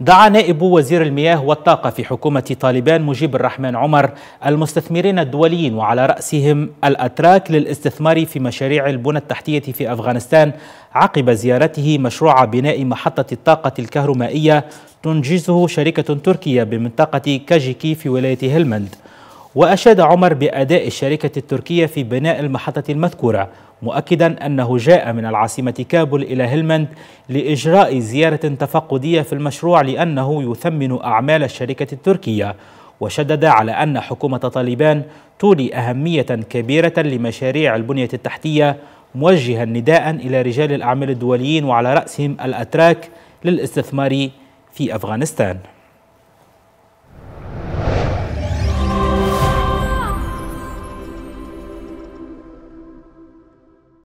دعا نائب وزير المياه والطاقة في حكومة طالبان مجيب الرحمن عمر المستثمرين الدوليين وعلى رأسهم الأتراك للاستثمار في مشاريع البنى التحتية في أفغانستان عقب زيارته مشروع بناء محطة الطاقة الكهرومائية تنجزه شركة تركية بمنطقة كاجيكي في ولاية هلمند وأشاد عمر بأداء الشركة التركية في بناء المحطة المذكورة مؤكدا أنه جاء من العاصمة كابول إلى هلمند لإجراء زيارة تفقدية في المشروع لأنه يثمن أعمال الشركة التركية وشدد على أن حكومة طالبان تولي أهمية كبيرة لمشاريع البنية التحتية موجها نداء إلى رجال الأعمال الدوليين وعلى رأسهم الأتراك للاستثمار في أفغانستان